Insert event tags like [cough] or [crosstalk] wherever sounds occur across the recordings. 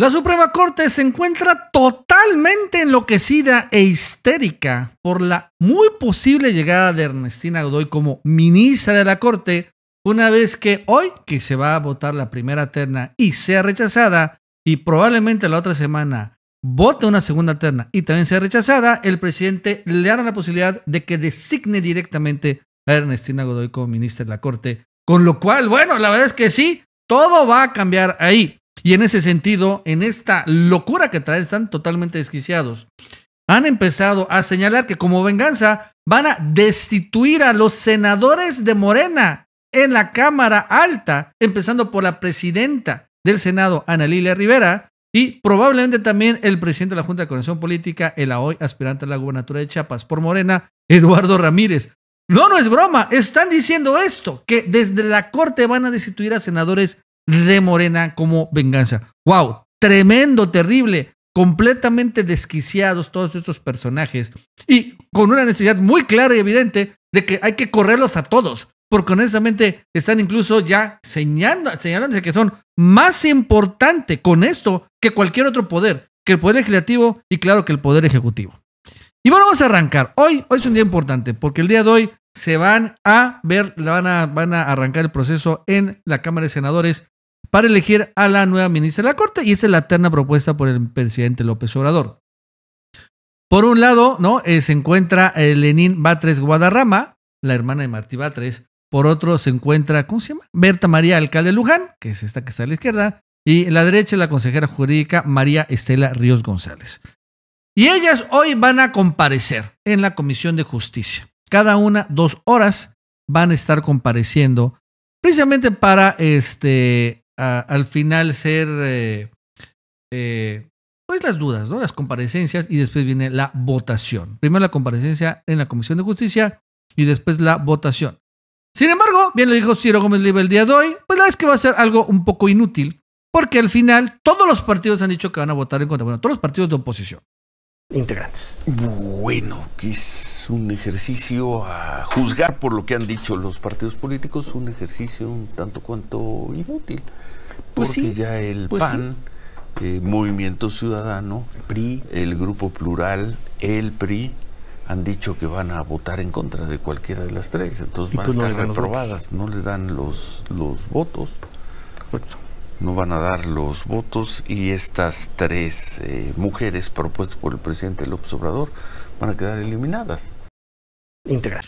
La Suprema Corte se encuentra totalmente enloquecida e histérica por la muy posible llegada de Ernestina Godoy como ministra de la Corte, una vez que hoy que se va a votar la primera terna y sea rechazada, y probablemente la otra semana vote una segunda terna y también sea rechazada, el presidente le hará la posibilidad de que designe directamente a Ernestina Godoy como ministra de la Corte. Con lo cual, bueno, la verdad es que sí, todo va a cambiar ahí. Y en ese sentido, en esta locura que traen, están totalmente desquiciados. Han empezado a señalar que como venganza van a destituir a los senadores de Morena en la Cámara Alta, empezando por la presidenta del Senado, Ana Lilia Rivera, y probablemente también el presidente de la Junta de Conexión Política, el hoy aspirante a la gubernatura de Chiapas por Morena, Eduardo Ramírez. No, no es broma, están diciendo esto, que desde la Corte van a destituir a senadores de Morena como venganza. ¡Wow! Tremendo, terrible, completamente desquiciados todos estos personajes y con una necesidad muy clara y evidente de que hay que correrlos a todos, porque honestamente están incluso ya señalando, señalándose que son más importante con esto que cualquier otro poder, que el poder legislativo y claro que el poder ejecutivo. Y bueno, vamos a arrancar. Hoy, hoy es un día importante porque el día de hoy se van a ver, van a, van a arrancar el proceso en la Cámara de Senadores para elegir a la nueva ministra de la Corte y esa es la terna propuesta por el presidente López Obrador. Por un lado, ¿no? Eh, se encuentra eh, Lenín Batres Guadarrama, la hermana de Martí Batres. Por otro se encuentra, ¿cómo se llama? Berta María Alcalde Luján, que es esta que está a la izquierda. Y a la derecha la consejera jurídica María Estela Ríos González. Y ellas hoy van a comparecer en la Comisión de Justicia. Cada una dos horas van a estar compareciendo precisamente para este, al final ser eh, eh, pues las dudas, ¿no? Las comparecencias y después viene la votación. Primero la comparecencia en la Comisión de Justicia y después la votación. Sin embargo, bien lo dijo Ciro Gómez Libre el día de hoy, pues la es que va a ser algo un poco inútil, porque al final todos los partidos han dicho que van a votar en contra, bueno, todos los partidos de oposición. Integrantes. Bueno, es un ejercicio a juzgar por lo que han dicho los partidos políticos, un ejercicio un tanto cuanto inútil. Pues porque ya el pues PAN, eh, Movimiento Ciudadano, PRI, el Grupo Plural, el PRI, han dicho que van a votar en contra de cualquiera de las tres, entonces van a pues estar no reprobadas, no le dan los, los votos. no van a dar los votos y estas tres eh, mujeres propuestas por el presidente López Obrador van a quedar eliminadas integral.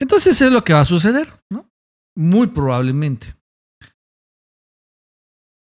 Entonces es lo que va a suceder, ¿no? Muy probablemente.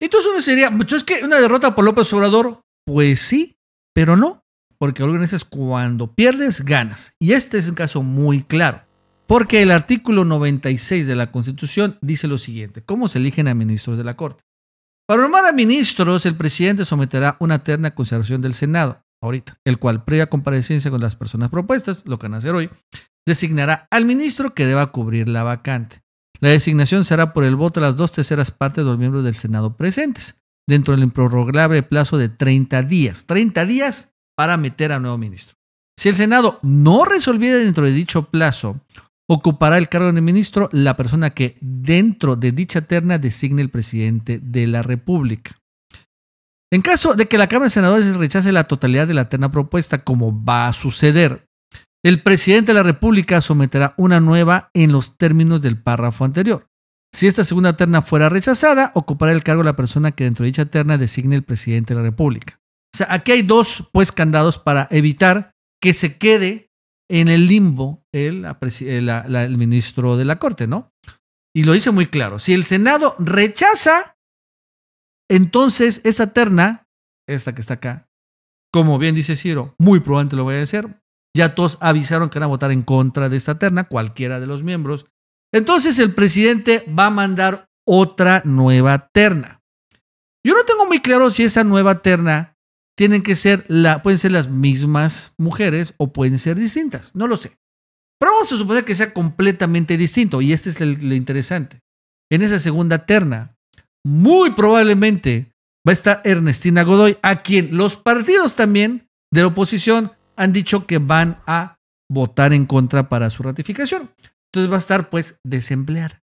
Entonces uno sería, pues, ¿es que una derrota por López Obrador, pues sí, pero no, porque organizas cuando pierdes, ganas. Y este es un caso muy claro, porque el artículo 96 de la Constitución dice lo siguiente, ¿cómo se eligen a ministros de la Corte? Para nombrar a ministros, el presidente someterá una terna consideración del Senado ahorita, el cual, previa comparecencia con las personas propuestas, lo que van a hacer hoy, designará al ministro que deba cubrir la vacante. La designación será por el voto de las dos terceras partes de los miembros del Senado presentes, dentro del improrrogable plazo de 30 días. 30 días para meter a nuevo ministro. Si el Senado no resolviera dentro de dicho plazo, ocupará el cargo de ministro la persona que dentro de dicha terna designe el presidente de la República. En caso de que la Cámara de Senadores rechace la totalidad de la terna propuesta, como va a suceder, el presidente de la República someterá una nueva en los términos del párrafo anterior. Si esta segunda terna fuera rechazada, ocupará el cargo la persona que dentro de dicha terna designe el presidente de la República. O sea, aquí hay dos pues candados para evitar que se quede en el limbo el, eh, el ministro de la Corte, ¿no? Y lo dice muy claro. Si el Senado rechaza entonces, esa terna, esta que está acá, como bien dice Ciro, muy probablemente lo voy a decir, ya todos avisaron que van a votar en contra de esta terna, cualquiera de los miembros. Entonces, el presidente va a mandar otra nueva terna. Yo no tengo muy claro si esa nueva terna tienen que ser la, pueden ser las mismas mujeres o pueden ser distintas. No lo sé. Pero vamos a suponer que sea completamente distinto. Y este es lo interesante. En esa segunda terna, muy probablemente va a estar Ernestina Godoy, a quien los partidos también de la oposición han dicho que van a votar en contra para su ratificación. Entonces va a estar pues desempleada.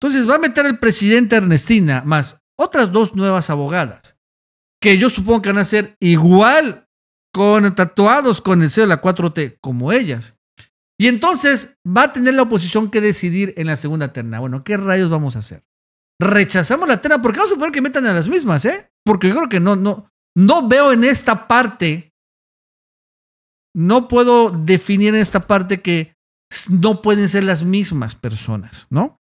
Entonces va a meter el presidente Ernestina más otras dos nuevas abogadas, que yo supongo que van a ser igual con tatuados con el C de la 4T como ellas. Y entonces va a tener la oposición que decidir en la segunda terna. Bueno, ¿qué rayos vamos a hacer? rechazamos la terna, porque vamos a suponer que metan a las mismas, ¿eh? Porque yo creo que no, no, no veo en esta parte, no puedo definir en esta parte que no pueden ser las mismas personas, ¿no?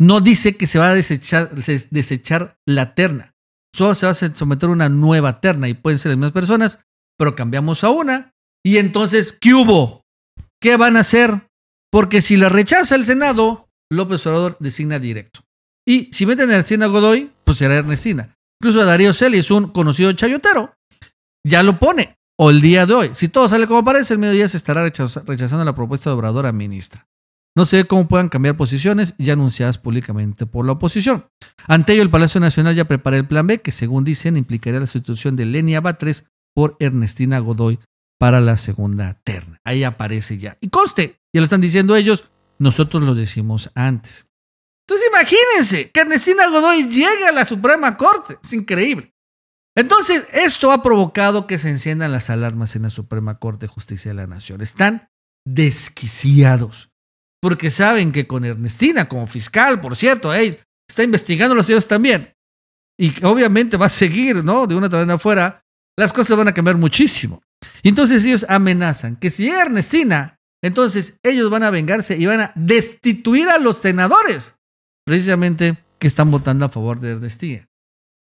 No dice que se va a desechar, desechar la terna. Solo se va a someter una nueva terna y pueden ser las mismas personas, pero cambiamos a una. Y entonces, ¿qué hubo? ¿Qué van a hacer? Porque si la rechaza el Senado, López Obrador designa directo. Y si meten a Ernestina Godoy, pues será Ernestina. Incluso a Darío Celis, es un conocido chayotero, ya lo pone. O el día de hoy. Si todo sale como parece, el mediodía se estará rechazando la propuesta de Obrador a ministra. No sé cómo puedan cambiar posiciones ya anunciadas públicamente por la oposición. Ante ello, el Palacio Nacional ya prepara el plan B, que según dicen implicaría la sustitución de Lenia Batres por Ernestina Godoy para la segunda terna. Ahí aparece ya. Y conste, ya lo están diciendo ellos, nosotros lo decimos antes. Entonces imagínense, Ernestina Godoy llega a la Suprema Corte, es increíble. Entonces, esto ha provocado que se enciendan las alarmas en la Suprema Corte de Justicia de la Nación. Están desquiciados, porque saben que con Ernestina como fiscal, por cierto, está investigando los ellos también, y obviamente va a seguir, ¿no? De una manera afuera, las cosas van a cambiar muchísimo. Y entonces ellos amenazan que si Ernestina entonces ellos van a vengarse y van a destituir a los senadores, precisamente que están votando a favor de Ernestía.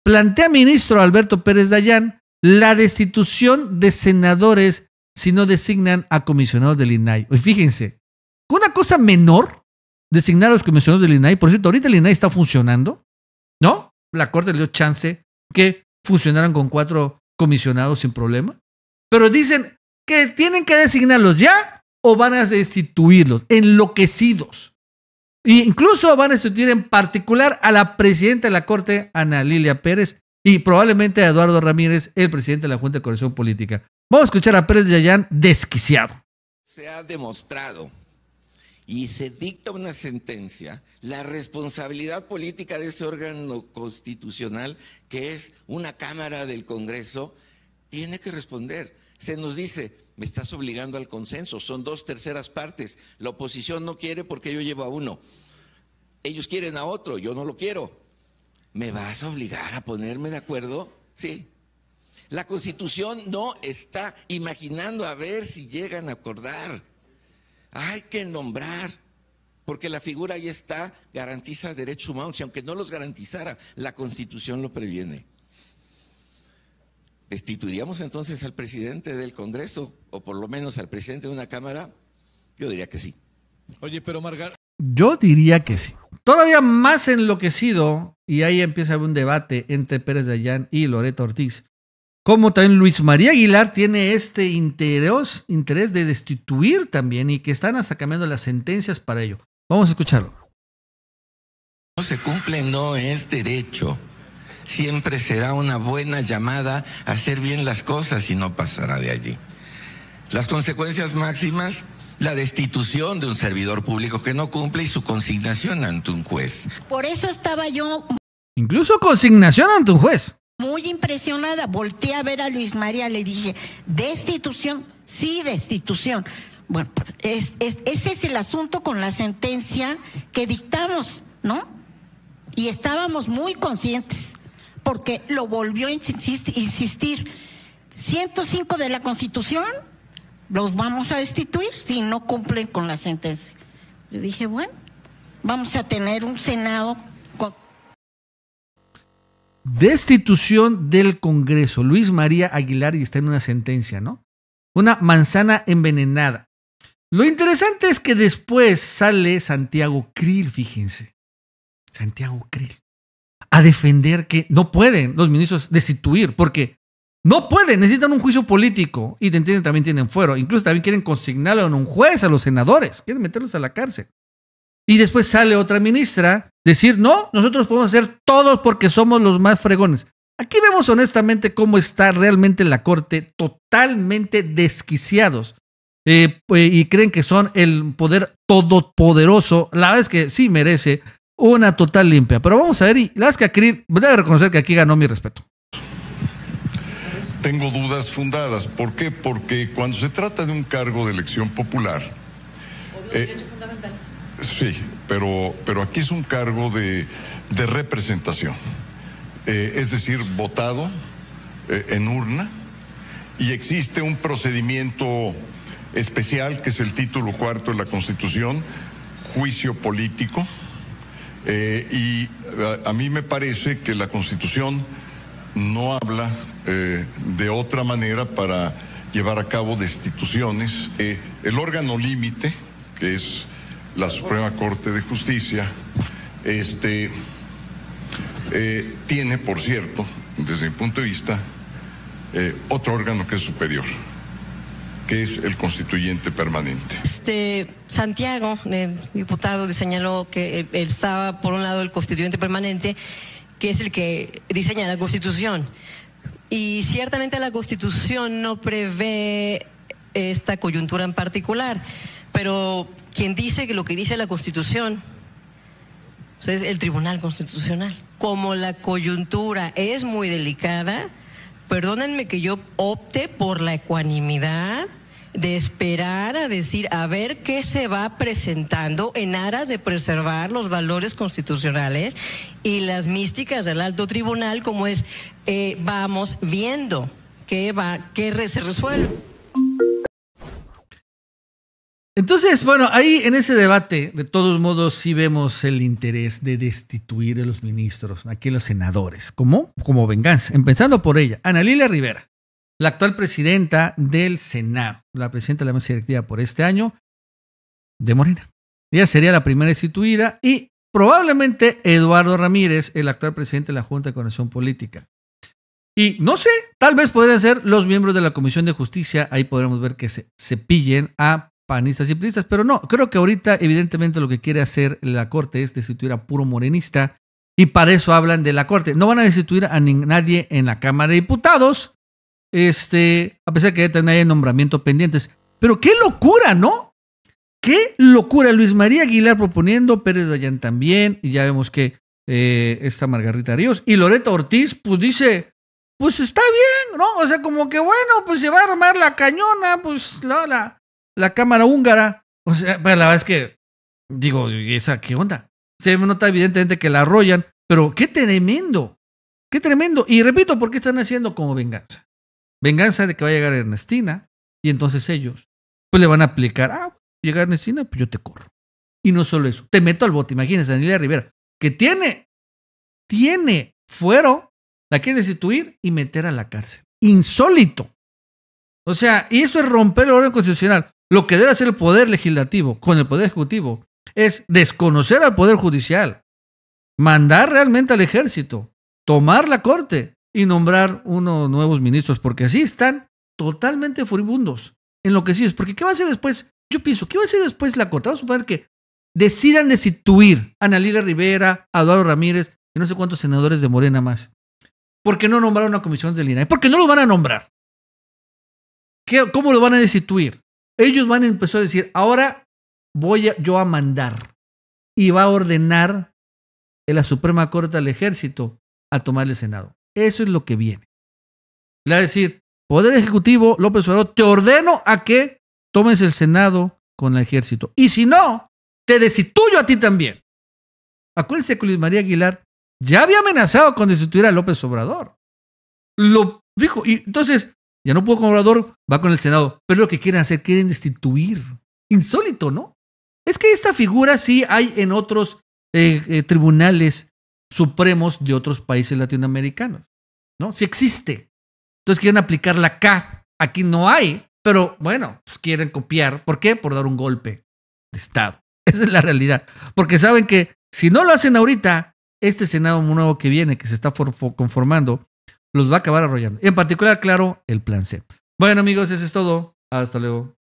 Plantea ministro Alberto Pérez Dayán la destitución de senadores si no designan a comisionados del INAI. Y fíjense, una cosa menor, designar a los comisionados del INAI, por cierto, ahorita el INAI está funcionando, ¿no? La Corte le dio chance que funcionaran con cuatro comisionados sin problema, pero dicen que tienen que designarlos ya o van a destituirlos, enloquecidos. E incluso van a destituir en particular a la presidenta de la Corte, Ana Lilia Pérez, y probablemente a Eduardo Ramírez, el presidente de la Junta de Corrección Política. Vamos a escuchar a Pérez de Allán desquiciado. Se ha demostrado y se dicta una sentencia, la responsabilidad política de ese órgano constitucional, que es una Cámara del Congreso, tiene que responder se nos dice, me estás obligando al consenso, son dos terceras partes, la oposición no quiere porque yo llevo a uno, ellos quieren a otro, yo no lo quiero. ¿Me vas a obligar a ponerme de acuerdo? Sí. La constitución no está imaginando a ver si llegan a acordar. Hay que nombrar, porque la figura ahí está, garantiza derechos humanos, y aunque no los garantizara, la constitución lo previene. ¿Destituiríamos entonces al presidente del Congreso o por lo menos al presidente de una Cámara? Yo diría que sí. Oye, pero Margar. Yo diría que sí. Todavía más enloquecido, y ahí empieza a haber un debate entre Pérez de Allán y Loreto Ortiz. Como también Luis María Aguilar tiene este interés, interés de destituir también y que están hasta cambiando las sentencias para ello. Vamos a escucharlo. No se cumple, no es derecho siempre será una buena llamada a hacer bien las cosas y no pasará de allí. Las consecuencias máximas, la destitución de un servidor público que no cumple y su consignación ante un juez. Por eso estaba yo... Incluso consignación ante un juez. Muy impresionada, volteé a ver a Luis María, le dije, destitución, sí, destitución. Bueno, ese es el asunto con la sentencia que dictamos, ¿no? Y estábamos muy conscientes porque lo volvió a insistir. 105 de la Constitución, los vamos a destituir si no cumplen con la sentencia. Le dije, bueno, vamos a tener un Senado Destitución del Congreso. Luis María Aguilar y está en una sentencia, ¿no? Una manzana envenenada. Lo interesante es que después sale Santiago Krill, fíjense. Santiago Krill a defender que no pueden los ministros destituir, porque no pueden, necesitan un juicio político y también tienen fuero. Incluso también quieren consignarlo en un juez a los senadores, quieren meterlos a la cárcel. Y después sale otra ministra decir, no, nosotros podemos hacer todos porque somos los más fregones. Aquí vemos honestamente cómo está realmente la corte totalmente desquiciados eh, pues, y creen que son el poder todopoderoso. La verdad es que sí merece una total limpia. Pero vamos a ver, y que que voy a reconocer que aquí ganó mi respeto. Tengo dudas fundadas. ¿Por qué? Porque cuando se trata de un cargo de elección popular. Eh, sí, pero, pero aquí es un cargo de, de representación. Eh, es decir, votado eh, en urna. Y existe un procedimiento especial, que es el título cuarto de la Constitución, juicio político eh, y eh, a, mí me parece que la Constitución no habla eh, de otra manera para llevar a cabo destituciones. Eh, el órgano límite, que es la Suprema Corte de Justicia, este, tiene, por cierto, desde mi punto de vista, otro órgano que es superior, que es el constituyente permanente. Este Santiago, el diputado, señaló que eh, estaba por un lado el constituyente permanente, que es el que diseña la Constitución. Y ciertamente la Constitución no prevé esta coyuntura en particular, pero quien dice que lo que dice la Constitución pues, es el Tribunal Constitucional. Como la coyuntura es muy delicada, perdónenme que yo opte por la ecuanimidad de esperar a decir, a ver qué se va presentando en aras de preservar los valores constitucionales y las místicas del alto tribunal, como es, eh, vamos viendo qué va, qué se resuelve. Entonces, bueno, ahí en ese debate, de todos modos, sí vemos el interés de destituir a los ministros, aquí a los senadores, Como venganza, empezando por ella, Ana Lilia Rivera la actual presidenta del Senado, la presidenta de la mesa directiva por este año, de Morena. Ella sería la primera instituida y probablemente Eduardo Ramírez, el actual presidente de la Junta de Coordinación Política. Y no sé, tal vez podrían ser los miembros de la Comisión de Justicia, ahí podremos ver que se pillen a panistas y priistas, pero no, creo que ahorita evidentemente lo que quiere hacer la Corte es destituir a puro morenista y para eso hablan de la Corte. No van a destituir a nadie en la Cámara de Diputados, este, a pesar de que ya hay nombramientos pendientes. Pero qué locura, ¿no? Qué locura. Luis María Aguilar proponiendo, Pérez Dayan también, y ya vemos que eh, está Margarita Ríos. Y Loreta Ortiz, pues dice, pues está bien, ¿no? O sea, como que bueno, pues se va a armar la cañona, pues la, la, cámara húngara. O sea, la verdad es que, digo, esa, ¿qué onda? Se nota evidentemente que la arrollan, pero qué tremendo, qué tremendo. Y repito, ¿por qué están haciendo como venganza? venganza de que va a llegar Ernestina. Y entonces ellos, pues le van a aplicar, ah, llega Ernestina, pues yo te corro. Y no solo eso, te meto al bote. Imagínense, Daniela Rivera, que tiene, tiene fuero, la quiere destituir y meter a la cárcel. Insólito. O sea, y eso es romper el orden constitucional. Lo que debe hacer el Poder Legislativo con el Poder Ejecutivo es desconocer al Poder Judicial, mandar realmente al ejército, tomar la corte y nombrar unos nuevos ministros, porque así están totalmente furibundos, enloquecidos. Porque ¿qué va a hacer después? Yo pienso, ¿qué va a hacer después la Corte? Vamos a suponer que decidan destituir a Nalila Rivera, a Eduardo Ramírez y no sé cuántos senadores de Morena más. Porque no nombraron una comisión del ¿Por Porque no lo van a nombrar. ¿Cómo lo van a destituir? Ellos van a empezar a decir, ahora voy yo a mandar y va a ordenar en la Suprema Corte al Ejército a tomar el Senado. Eso es lo que viene. Le va a decir, Poder Ejecutivo, López Obrador, te ordeno a que tomes el Senado con el ejército. Y si no, te destituyo a ti también. Acuérdense que Luis María Aguilar ya había amenazado con destituir a López Obrador. Lo dijo. Y entonces, ya no puedo con Obrador, va con el Senado. Pero lo que quieren hacer, quieren destituir. Insólito, ¿no? Es que esta figura sí hay en otros eh, eh, tribunales supremos de otros países latinoamericanos. ¿No? Si existe. Entonces quieren aplicar la K. Aquí no hay, pero bueno, pues quieren copiar. ¿Por qué? Por dar un golpe de Estado. [laughs] Esa es la realidad. Porque saben que si no lo hacen ahorita, este Senado nuevo que viene, que se está conformando, los va a acabar arrollando. En particular, claro, el plan C. Bueno, amigos, eso es todo. Hasta luego.